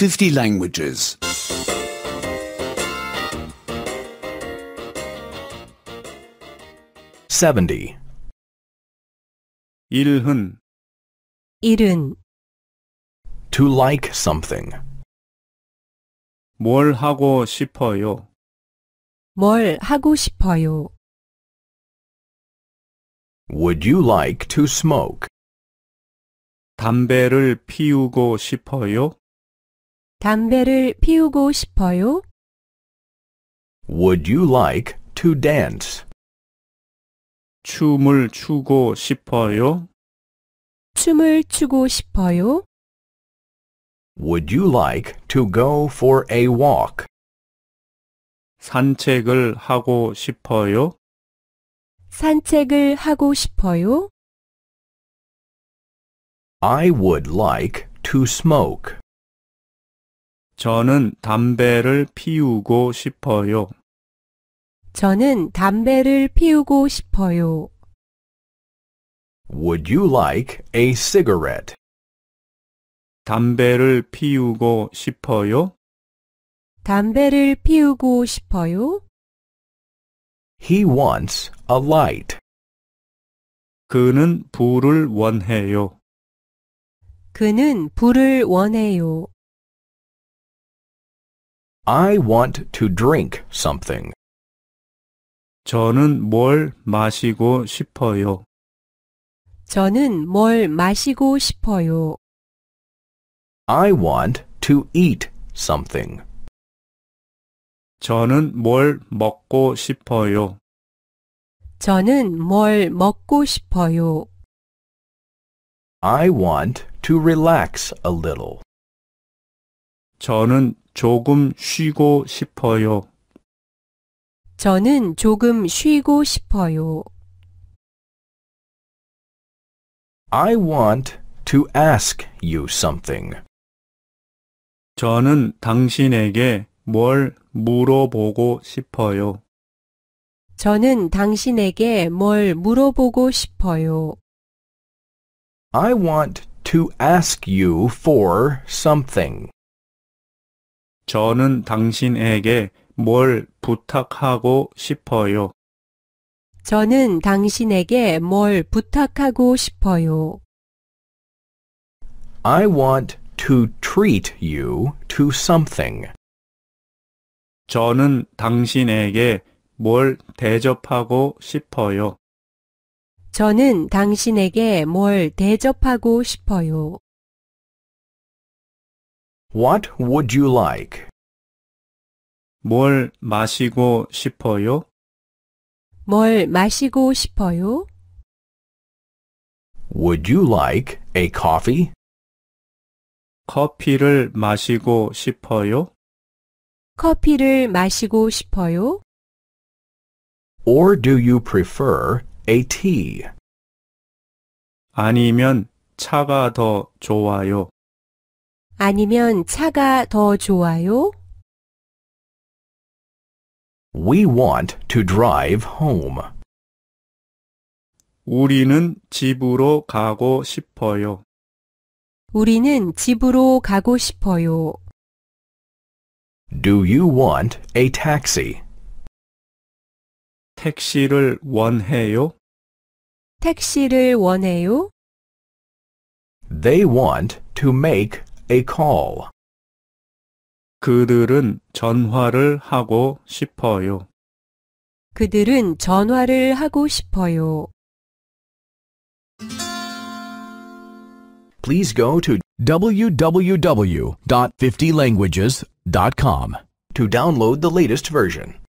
50 languages. 70. 일흔 일흔 To like something. 뭘 하고 싶어요? 뭘 하고 싶어요? Would you like to smoke? 담배를 피우고 싶어요? 담배를 피우고 싶어요? Would you like to dance? 춤을 추고 싶어요? 춤을 추고 싶어요? Would you like to go for a walk? 산책을 하고 싶어요? 산책을 하고 싶어요? I would like to smoke. 저는 담배를 피우고 싶어요. 저는 담배를 피우고 싶어요. Would you like a cigarette? 담배를 피우고 싶어요? 담배를 피우고 싶어요? He wants a light. 그는 불을 원해요. 그는 불을 원해요. I want to drink something. 저는 뭘 마시고 싶어요. 저는 뭘 마시고 싶어요. I want to eat something. 저는 뭘 먹고 싶어요. 저는 뭘 먹고 싶어요. I want to relax a little. 저는 조금 쉬고 싶어요. 저는 조금 쉬고 싶어요. I want to ask you something. 저는 당신에게 뭘 물어보고 싶어요. 저는 당신에게 뭘 물어보고 싶어요. I want to ask you for something. 저는 당신에게 뭘 부탁하고 싶어요. 저는 당신에게 뭘 부탁하고 싶어요. I want to treat you to something. 저는 당신에게 뭘 대접하고 싶어요. 저는 당신에게 뭘 대접하고 싶어요. What would you like? 뭘 마시고 싶어요? 뭘 마시고 싶어요? Would you like a coffee? 커피를 마시고 싶어요? 커피를 마시고 싶어요? Or do you prefer a tea? 아니면 차가 더 좋아요? 아니면 차가 더 좋아요? We want to drive home. 우리는 집으로 가고 싶어요. 우리는 집으로 가고 싶어요. Do you want a taxi? 택시를 원해요? 택시를 원해요? They want to make a call. 그들은 전화를 하고 싶어요. 그들은 전화를 하고 싶어요. Please go to www.50languages.com to download the latest version.